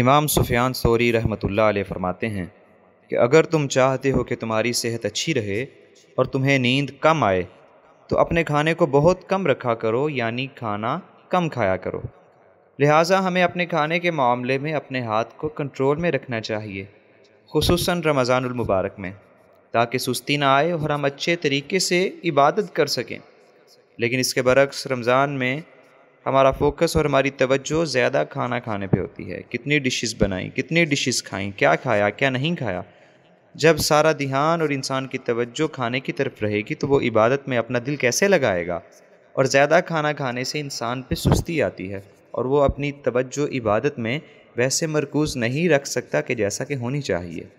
इमाम सुफियान सोरी रहमतुल्लाह अलैह फरमाते हैं कि अगर तुम चाहते हो कि तुम्हारी सेहत अच्छी रहे और तुम्हें नींद कम आए तो अपने खाने को बहुत कम रखा करो यानी खाना कम खाया करो लिहाजा हमें अपने खाने के मामले में अपने हाथ को कंट्रोल में रखना चाहिए खसूस रमज़ानमबारक में ताकि सुस्ती ना आए और हम अच्छे तरीके से इबादत कर सकें लेकिन इसके बरक्स रमज़ान में हमारा फोकस और हमारी तवज्जो ज़्यादा खाना खाने पे होती है कितनी डिशेस बनाई कितनी डिशेस खाई क्या खाया क्या नहीं खाया जब सारा ध्यान और इंसान की तवज्जो खाने की तरफ रहेगी तो वो इबादत में अपना दिल कैसे लगाएगा और ज़्यादा खाना खाने से इंसान पे सुस्ती आती है और वो अपनी तवज्जो इबादत में वैसे मरकूज़ नहीं रख सकता कि जैसा कि होनी चाहिए